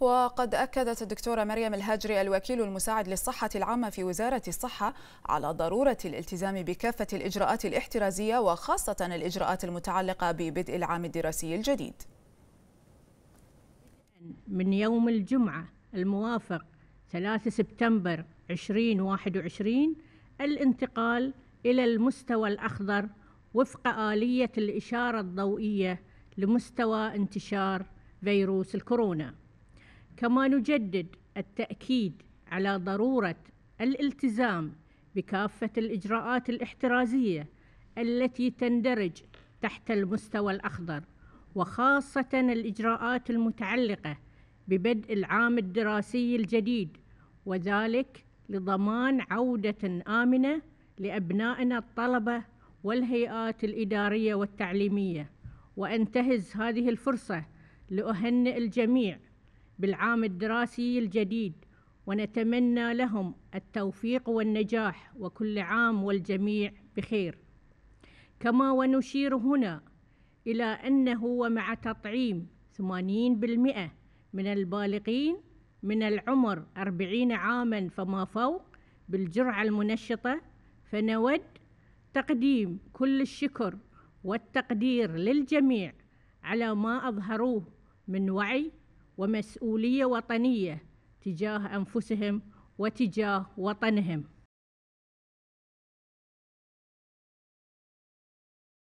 وقد أكدت الدكتورة مريم الهاجري الوكيل المساعد للصحة العامة في وزارة الصحة على ضرورة الالتزام بكافة الإجراءات الاحترازية وخاصة الإجراءات المتعلقة ببدء العام الدراسي الجديد من يوم الجمعة الموافق 3 سبتمبر 2021 الانتقال إلى المستوى الأخضر وفق آلية الإشارة الضوئية لمستوى انتشار فيروس الكورونا كما نجدد التأكيد على ضرورة الالتزام بكافة الإجراءات الاحترازية التي تندرج تحت المستوى الأخضر وخاصة الإجراءات المتعلقة ببدء العام الدراسي الجديد وذلك لضمان عودة آمنة لأبنائنا الطلبة والهيئات الإدارية والتعليمية وأنتهز هذه الفرصة لأهنئ الجميع بالعام الدراسي الجديد ونتمنى لهم التوفيق والنجاح وكل عام والجميع بخير كما ونشير هنا إلى أنه ومع تطعيم 80% من البالغين من العمر 40 عاما فما فوق بالجرعة المنشطة فنود تقديم كل الشكر والتقدير للجميع على ما أظهروه من وعي ومسؤولية وطنية تجاه أنفسهم وتجاه وطنهم